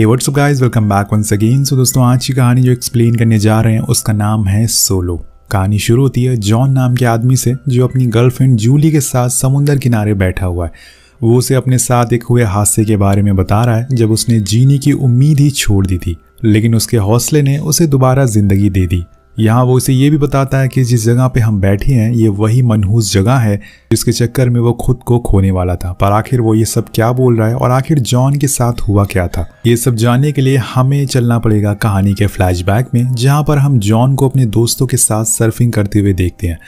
हे what's up guys welcome back once again so दोस्तों आज की कहानी जो एक्सप्लेन करने जा रहे हैं उसका नाम है सोलो कहानी शुरू होती है जॉन नाम के आदमी से जो अपनी गर्लफ्रेंड जूली के साथ समुंदर किनारे बैठा हुआ है वो उसे अपने साथ एक हुए हादसे के बारे में बता रहा है जब उसने जीने की उम्मीद ही छोड़ दी थी लेकिन उसके हौसले ने उसे दोबारा ज़िंदगी दे दी यहाँ वो उसे ये भी बताता है कि जिस जगह पे हम बैठे हैं ये वही मनहूस जगह है जिसके चक्कर में वो खुद को खोने वाला था पर आखिर वो ये सब क्या बोल रहा है और आखिर जॉन के साथ हुआ क्या था ये सब जानने के लिए हमें चलना पड़ेगा कहानी के फ्लैशबैक में जहाँ पर हम जॉन को अपने दोस्तों के साथ सर्फिंग करते हुए देखते हैं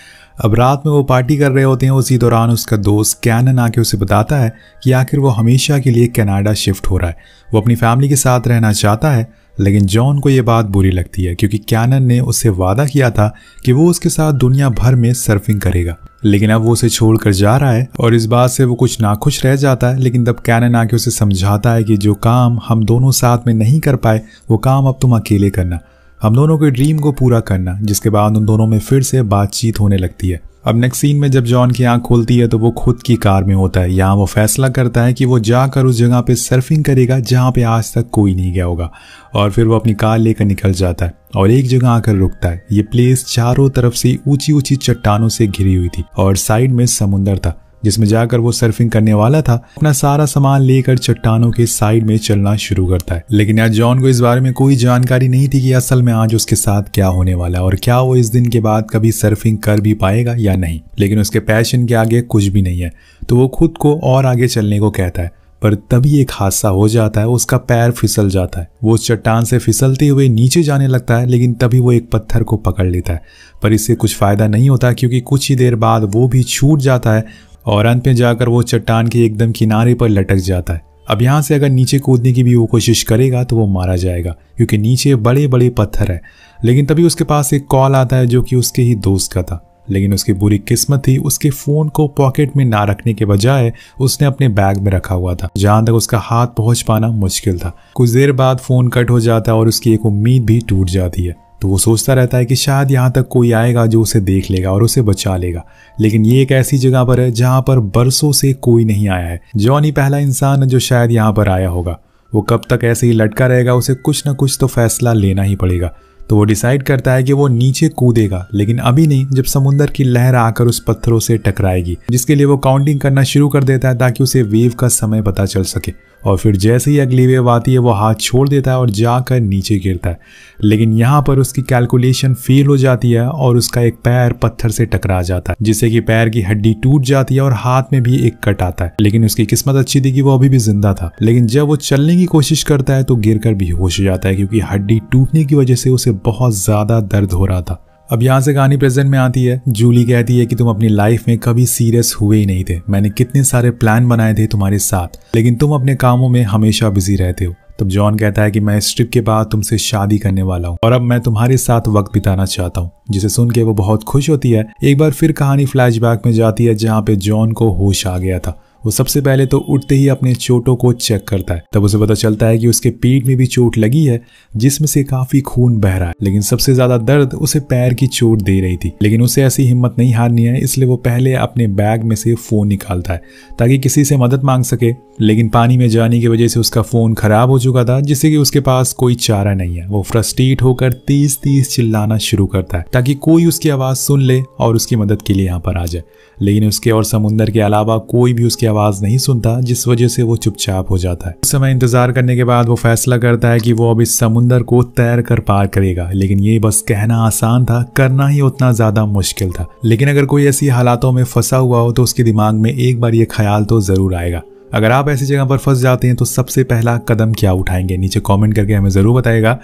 अब रात में वो पार्टी कर रहे होते हैं उसी दौरान उसका दोस्त कैनन आके उसे बताता है कि आखिर वो हमेशा के लिए कनाडा शिफ्ट हो रहा है वो अपनी फैमिली के साथ रहना चाहता है लेकिन जॉन को ये बात बुरी लगती है क्योंकि कैनन ने उससे वादा किया था कि वो उसके साथ दुनिया भर में सर्फिंग करेगा लेकिन अब वो उसे छोड़कर जा रहा है और इस बात से वो कुछ नाखुश रह जाता है लेकिन तब कैनन आके उसे समझाता है कि जो काम हम दोनों साथ में नहीं कर पाए वो काम अब तुम अकेले करना हम दोनों के ड्रीम को पूरा करना जिसके बाद उन दोनों में फिर से बातचीत होने लगती है अब नेक्स्ट सीन में जब जॉन की आंख खोलती है तो वो खुद की कार में होता है यहाँ वो फैसला करता है कि वो जाकर उस जगह पे सर्फिंग करेगा जहाँ पे आज तक कोई नहीं गया होगा और फिर वो अपनी कार लेकर निकल जाता है और एक जगह आकर रुकता है ये प्लेस चारों तरफ से ऊंची ऊंची चट्टानों से घिरी हुई थी और साइड में समुन्दर था जिसमें जाकर वो सर्फिंग करने वाला था अपना सारा सामान लेकर चट्टानों के साइड में चलना शुरू करता है लेकिन यार जॉन को इस बारे में कोई जानकारी नहीं थी कि असल में आज उसके साथ क्या होने वाला है और क्या वो इस दिन के बाद कभी सर्फिंग कर भी पाएगा या नहीं लेकिन उसके पैशन के आगे कुछ भी नहीं है तो वो खुद को और आगे चलने को कहता है पर तभी एक हादसा हो जाता है उसका पैर फिसल जाता है वो उस चट्टान से फिसलते हुए नीचे जाने लगता है लेकिन तभी वो एक पत्थर को पकड़ लेता है पर इससे कुछ फ़ायदा नहीं होता क्योंकि कुछ ही देर बाद वो भी छूट जाता है और अंत में जाकर वो चट्टान के एकदम किनारे पर लटक जाता है अब यहाँ से अगर नीचे कूदने की भी वो कोशिश करेगा तो वो मारा जाएगा क्योंकि नीचे बड़े बड़े पत्थर है लेकिन तभी उसके पास एक कॉल आता है जो कि उसके ही दोस्त का था लेकिन उसकी बुरी किस्मत थी उसके फ़ोन को पॉकेट में ना रखने के बजाय उसने अपने बैग में रखा हुआ था जहां तक उसका हाथ पहुंच पाना मुश्किल था कुछ देर बाद फ़ोन कट हो जाता है और उसकी एक उम्मीद भी टूट जाती है तो वो सोचता रहता है कि शायद यहाँ तक कोई आएगा जो उसे देख लेगा और उसे बचा लेगा लेकिन ये एक ऐसी जगह पर है जहाँ पर बरसों से कोई नहीं आया है जॉनी पहला इंसान है जो शायद यहाँ पर आया होगा वो कब तक ऐसे ही लटका रहेगा उसे कुछ ना कुछ तो फैसला लेना ही पड़ेगा तो वो डिसाइड करता है कि वो नीचे कूदेगा लेकिन अभी नहीं जब समुंदर की लहर आकर उस पत्थरों से टकराएगी जिसके लिए वो काउंटिंग करना शुरू कर देता है ताकि उसे वेव का समय पता चल सके और फिर जैसे ही अगली वेव आती है वो हाथ छोड़ देता है और जाकर नीचे गिरता है लेकिन यहाँ पर उसकी कैलकुलेशन फेल हो जाती है और उसका एक पैर पत्थर से टकरा जाता है जिससे कि पैर की हड्डी टूट जाती है और हाथ में भी एक कट आता है लेकिन उसकी किस्मत अच्छी थी कि वो अभी भी जिंदा था लेकिन जब वो चलने की कोशिश करता है तो गिर बेहोश हो जाता है क्योंकि हड्डी टूटने की वजह से उसे बहुत ज़्यादा दर्द हो रहा था अब यहाँ से कहानी प्रेजेंट में आती है जूली कहती है कि तुम अपनी लाइफ में कभी सीरियस हुए ही नहीं थे मैंने कितने सारे प्लान बनाए थे तुम्हारे साथ लेकिन तुम अपने कामों में हमेशा बिजी रहते हो तब जॉन कहता है कि मैं इस ट्रिप के बाद तुमसे शादी करने वाला हूँ और अब मैं तुम्हारे साथ वक्त बिताना चाहता हूँ जिसे सुन के वो बहुत खुश होती है एक बार फिर कहानी फ्लैशबैक में जाती है जहाँ पे जॉन को होश आ गया था वो सबसे पहले तो उठते ही अपने चोटों को चेक करता है तब उसे पता चलता है कि उसके पेट में भी चोट लगी है जिसमें से काफी खून बह रहा है लेकिन सबसे ज्यादा दर्द उसे पैर की चोट दे रही थी लेकिन उसे ऐसी हिम्मत नहीं हारनी है इसलिए वो पहले अपने बैग में से फोन निकालता है ताकि किसी से मदद मांग सके लेकिन पानी में जाने की वजह से उसका फोन खराब हो चुका था जिससे कि उसके पास कोई चारा नहीं है वो फ्रस्ट्रेट होकर तीस तीस चिल्लाना शुरू करता है ताकि कोई उसकी आवाज सुन ले और उसकी मदद के लिए यहाँ पर आ जाए लेकिन उसके और समुन्दर के अलावा कोई भी उसकी आवाज़ नहीं सुनता जिस वजह से वो चुपचाप हो जाता है उस समय इंतज़ार करने के बाद वो फैसला करता है कि वो अब इस समुंदर को तैर कर पार करेगा लेकिन ये बस कहना आसान था करना ही उतना ज़्यादा मुश्किल था लेकिन अगर कोई ऐसी हालातों में फंसा हुआ हो तो उसके दिमाग में एक बार ये ख्याल तो ज़रूर आएगा अगर आप ऐसी जगह पर फंस जाते हैं तो सबसे पहला कदम क्या उठाएंगे नीचे कमेंट करके हमें ज़रूर बताएगा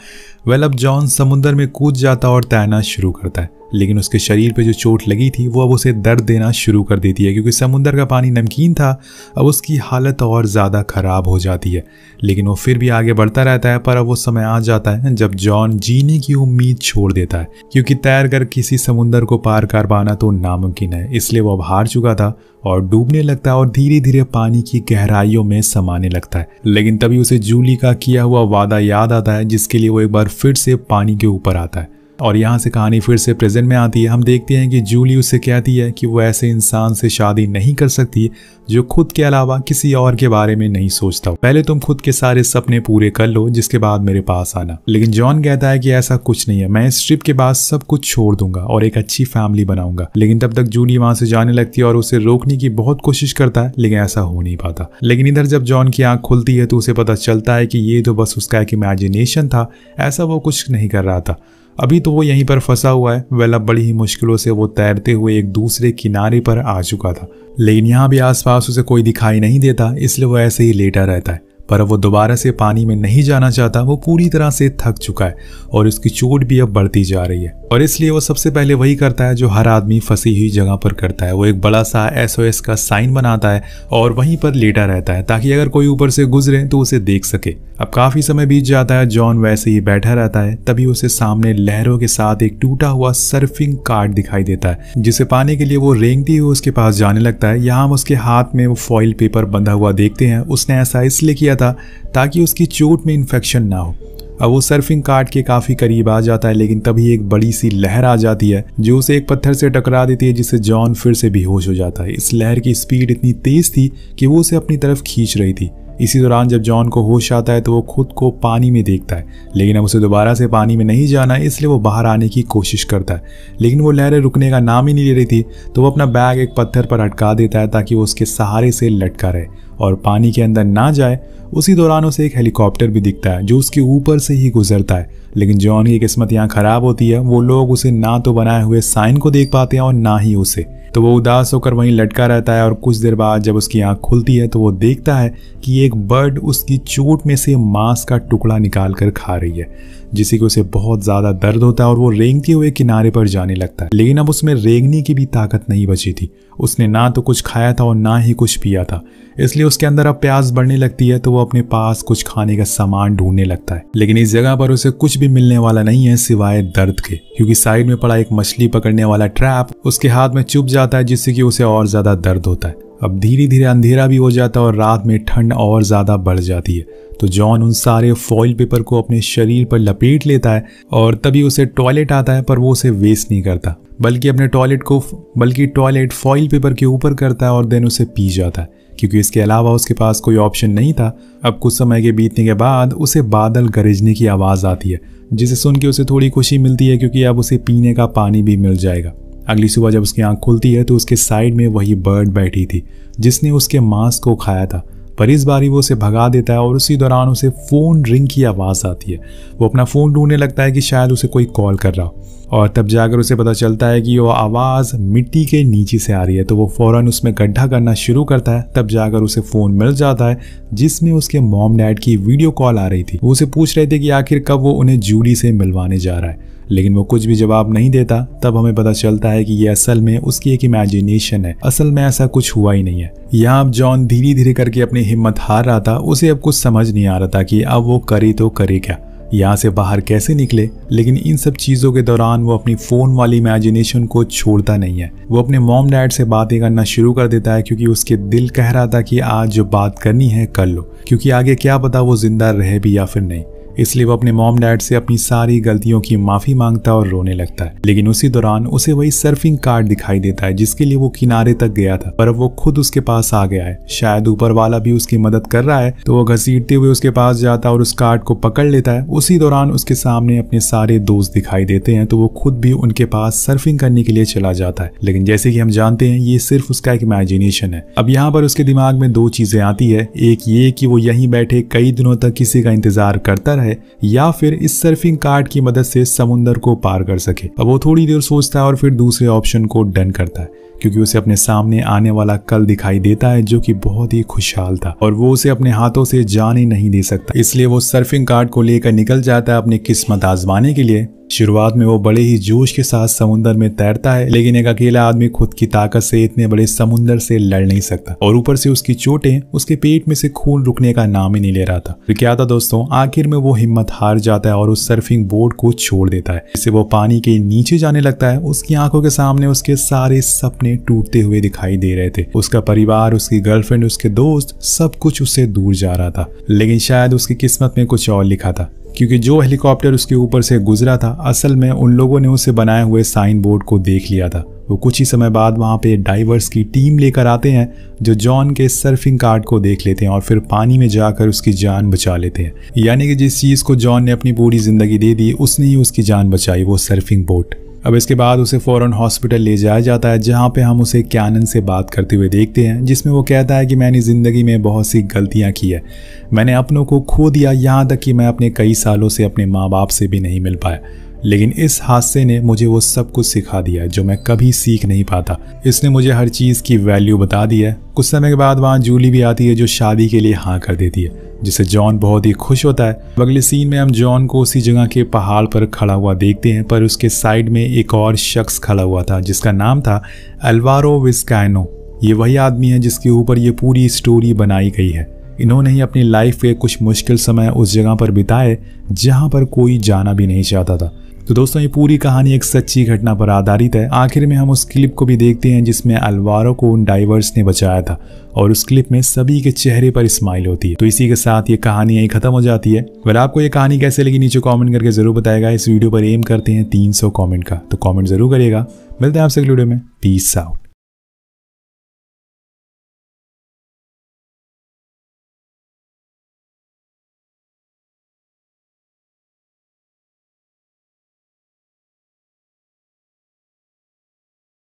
वेल अब जॉन समुंदर में कूद जाता और तैरना शुरू करता है लेकिन उसके शरीर पे जो चोट लगी थी वो अब उसे दर्द देना शुरू कर देती है क्योंकि समुंदर का पानी नमकीन था अब उसकी हालत और ज़्यादा ख़राब हो जाती है लेकिन वो फिर भी आगे बढ़ता रहता है पर अब वो समय आ जाता है जब जॉन जीने की उम्मीद छोड़ देता है क्योंकि तैर कर किसी समुंदर को पार कर पाना तो नामुमकिन है इसलिए वो अब हार चुका था और डूबने लगता है और धीरे धीरे पानी की गहराइयों में समाने लगता है लेकिन तभी उसे जूली का किया हुआ वादा याद आता है जिसके लिए वो एक बार फिर से पानी के ऊपर आता है और यहाँ से कहानी फिर से प्रेजेंट में आती है हम देखते हैं कि जूली उससे कहती है कि वो ऐसे इंसान से शादी नहीं कर सकती जो खुद के अलावा किसी और के बारे में नहीं सोचता पहले तुम खुद के सारे सपने पूरे कर लो जिसके बाद मेरे पास आना लेकिन जॉन कहता है कि ऐसा कुछ नहीं है मैं इस ट्रिप के बाद सब कुछ छोड़ दूंगा और एक अच्छी फैमिली बनाऊंगा लेकिन तब तक जूली वहां से जाने लगती है और उसे रोकने की बहुत कोशिश करता है लेकिन ऐसा हो नहीं पाता लेकिन इधर जब जॉन की आंख खुलती है तो उसे पता चलता है कि ये तो बस उसका एक इमेजिनेशन था ऐसा वो कुछ नहीं कर रहा था अभी तो वो यहीं पर फंसा हुआ है वेल अब बड़ी ही मुश्किलों से वो तैरते हुए एक दूसरे किनारे पर आ चुका था लेकिन यहाँ भी आसपास उसे कोई दिखाई नहीं देता इसलिए वो ऐसे ही लेटा रहता है पर अब वो दोबारा से पानी में नहीं जाना चाहता वो पूरी तरह से थक चुका है और उसकी चोट भी अब बढ़ती जा रही है और इसलिए वो सबसे पहले वही करता है जो हर आदमी फंसी हुई जगह पर करता है वो एक बड़ा सा एस का साइन बनाता है और वहीं पर लेटा रहता है ताकि अगर कोई ऊपर से गुजरे तो उसे देख सके अब काफी समय बीत जाता है जॉन वैसे ही बैठा रहता है तभी उसे सामने लहरों के साथ एक टूटा हुआ सर्फिंग कार्ड दिखाई देता है जिसे पाने के लिए वो रेंगती हुई उसके पास जाने लगता है यहाँ हम उसके हाथ में वो फॉइल पेपर बंधा हुआ देखते हैं उसने ऐसा इसलिए किया था ताकि उसकी चोट में इन्फेक्शन ना हो अब वो सर्फिंग कार्ड के काफी करीब आ जाता है लेकिन तभी एक बड़ी सी लहर आ जाती है जो उसे एक पत्थर से टकरा देती है जिससे जॉन फिर से बेहोश हो जाता है इस लहर की स्पीड इतनी तेज थी कि वो उसे अपनी तरफ खींच रही थी इसी दौरान जब जॉन को होश आता है तो वो खुद को पानी में देखता है लेकिन अब उसे दोबारा से पानी में नहीं जाना है इसलिए वो बाहर आने की कोशिश करता है लेकिन वो लहरें रुकने का नाम ही नहीं ले रही थी तो वो अपना बैग एक पत्थर पर अटका देता है ताकि वो उसके सहारे से लटका रहे और पानी के अंदर ना जाए उसी दौरान उसे एक हेलीकॉप्टर भी दिखता है जो उसके ऊपर से ही गुजरता है लेकिन जॉन की किस्मत यहाँ खराब होती है वो लोग उसे ना तो बनाए हुए साइन को देख पाते हैं और ना ही उसे तो वो उदास होकर वहीं लटका रहता है और कुछ देर बाद जब उसकी आंख खुलती है तो वो देखता है कि एक बर्ड उसकी चोट में से मांस का टुकड़ा निकाल कर खा रही है जिससे कि उसे बहुत ज्यादा दर्द होता है और वो रेंगते हुए किनारे पर जाने लगता है लेकिन अब उसमें रेंगने की भी ताकत नहीं बची थी उसने ना तो कुछ खाया था और ना ही कुछ पिया था इसलिए उसके अंदर अब प्यास बढ़ने लगती है तो वो अपने पास कुछ खाने का सामान ढूंढने लगता है लेकिन इस जगह पर उसे कुछ भी मिलने वाला नहीं है सिवाय दर्द के क्योंकि साइड में पड़ा एक मछली पकड़ने वाला ट्रैप उसके हाथ में चुप जाता है जिससे कि उसे और ज्यादा दर्द होता है अब धीरे धीरे अंधेरा भी हो जाता है और रात में ठंड और ज़्यादा बढ़ जाती है तो जॉन उन सारे फॉइल पेपर को अपने शरीर पर लपेट लेता है और तभी उसे टॉयलेट आता है पर वो उसे वेस्ट नहीं करता बल्कि अपने टॉयलेट को बल्कि टॉयलेट फॉइल पेपर के ऊपर करता है और देन उसे पी जाता है क्योंकि इसके अलावा उसके पास कोई ऑप्शन नहीं था अब कुछ समय के बीतने के बाद उसे बादल गरजने की आवाज़ आती है जिसे सुन के उसे थोड़ी खुशी मिलती है क्योंकि अब उसे पीने का पानी भी मिल जाएगा अगली सुबह जब उसकी आंख खुलती है तो उसके साइड में वही बर्ड बैठी थी जिसने उसके मांस को खाया था पर इस बारी वो उसे भगा देता है और उसी दौरान उसे फ़ोन रिंग की आवाज़ आती है वो अपना फ़ोन ढूंढने लगता है कि शायद उसे कोई कॉल कर रहा हो और तब जाकर उसे पता चलता है कि वो आवाज़ मिट्टी के नीचे से आ रही है तो वो फ़ौरन उसमें गड्ढा करना शुरू करता है तब जाकर उसे फ़ोन मिल जाता है जिसमें उसके मॉम डैड की वीडियो कॉल आ रही थी वो उसे पूछ रहे थे कि आखिर कब वो उन्हें जूडी से मिलवाने जा रहा है लेकिन वो कुछ भी जवाब नहीं देता तब हमें पता चलता है कि ये असल में उसकी एक इमेजिनेशन है असल में ऐसा कुछ हुआ ही नहीं है यहाँ अब जॉन धीरे धीरे करके अपनी हिम्मत हार रहा था उसे अब कुछ समझ नहीं आ रहा था कि अब वो करे तो करे क्या यहाँ से बाहर कैसे निकले लेकिन इन सब चीज़ों के दौरान वो अपनी फ़ोन वाली इमेजिनेशन को छोड़ता नहीं है वो अपने मॉम डैड से बातें करना शुरू कर देता है क्योंकि उसके दिल कह रहा था कि आज जो बात करनी है कर लो क्योंकि आगे क्या पता वो जिंदा रहे भी या फिर नहीं इसलिए वो अपने मॉम डैड से अपनी सारी गलतियों की माफी मांगता और रोने लगता है लेकिन उसी दौरान उसे वही सर्फिंग कार्ड दिखाई देता है जिसके लिए वो किनारे तक गया था पर अब वो खुद उसके पास आ गया है शायद ऊपर वाला भी उसकी मदद कर रहा है तो वो घसीटते हुए उसके पास जाता है और उस कार्ड को पकड़ लेता है उसी दौरान उसके सामने अपने सारे दोस्त दिखाई देते हैं तो वो खुद भी उनके पास सर्फिंग करने के लिए चला जाता है लेकिन जैसे कि हम जानते हैं ये सिर्फ उसका एक इमेजिनेशन है अब यहाँ पर उसके दिमाग में दो चीजें आती है एक ये कि वो यहीं बैठे कई दिनों तक किसी का इंतजार करता रहे है या फिर इस सर्फिंग कार्ड की मदद से समुन्दर को पार कर सके अब वो थोड़ी देर सोचता है और फिर दूसरे ऑप्शन को डन करता है क्योंकि उसे अपने सामने आने वाला कल दिखाई देता है जो कि बहुत ही खुशहाल था और वो उसे अपने हाथों से जाने नहीं दे सकता इसलिए वो सर्फिंग कार्ड को लेकर निकल जाता है अपनी किस्मत आजमाने के लिए शुरुआत में वो बड़े ही जोश के साथ समुद्र में तैरता है लेकिन एक अकेला आदमी खुद की ताकत से इतने बड़े समुद्र से लड़ नहीं सकता और ऊपर से उसकी चोटें उसके पेट में से खून रुकने का नाम ही नहीं ले रहा था तो क्या था दोस्तों आखिर में वो हिम्मत हार जाता है और उस सर्फिंग बोर्ड को छोड़ देता है जिससे वो पानी के नीचे जाने लगता है उसकी आंखों के सामने उसके सारे सपने टूटते हुए दिखाई दे रहे थे उसका परिवार उसकी गर्लफ्रेंड उसके दोस्त सब कुछ उससे दूर जा रहा था लेकिन शायद उसकी किस्मत में कुछ और लिखा था क्योंकि जो हेलीकॉप्टर उसके ऊपर से गुजरा था असल में उन लोगों ने उसे बनाए हुए साइन बोर्ड को देख लिया था वो कुछ ही समय बाद वहाँ पे डाइवर्स की टीम लेकर आते हैं जो जॉन के सर्फिंग कार्ड को देख लेते हैं और फिर पानी में जाकर उसकी जान बचा लेते हैं यानी कि जिस चीज़ को जॉन ने अपनी पूरी ज़िंदगी दे दी उसने ही उसकी जान बचाई वो सर्फिंग बोट अब इसके बाद उसे फ़ौरन हॉस्पिटल ले जाया जाता है जहाँ पे हम उसे कैनन से बात करते हुए देखते हैं जिसमें वो कहता है कि मैंने ज़िंदगी में बहुत सी गलतियाँ की है मैंने अपनों को खो दिया यहाँ तक कि मैं अपने कई सालों से अपने माँ बाप से भी नहीं मिल पाया लेकिन इस हादसे ने मुझे वो सब कुछ सिखा दिया जो मैं कभी सीख नहीं पाता इसने मुझे हर चीज़ की वैल्यू बता दी है कुछ समय के बाद वहाँ जूली भी आती है जो शादी के लिए हाँ कर देती है जिसे जॉन बहुत ही खुश होता है अगले सीन में हम जॉन को उसी जगह के पहाड़ पर खड़ा हुआ देखते हैं पर उसके साइड में एक और शख्स खड़ा हुआ था जिसका नाम था अलवारो विस्काइनो ये वही आदमी है जिसके ऊपर ये पूरी स्टोरी बनाई गई है इन्होंने ही अपनी लाइफ के कुछ मुश्किल समय उस जगह पर बिताए जहाँ पर कोई जाना भी नहीं चाहता था तो दोस्तों ये पूरी कहानी एक सच्ची घटना पर आधारित है आखिर में हम उस क्लिप को भी देखते हैं जिसमें अलवारों को उन डाइवर्स ने बचाया था और उस क्लिप में सभी के चेहरे पर स्माइल होती है तो इसी के साथ ये कहानी यही खत्म हो जाती है अगर आपको ये कहानी कैसे लगी नीचे कॉमेंट करके जरूर बताएगा इस वीडियो पर एम करते हैं तीन कमेंट का तो कॉमेंट जरूर करिएगा मिलते हैं आपसे वीडियो में पीस आउट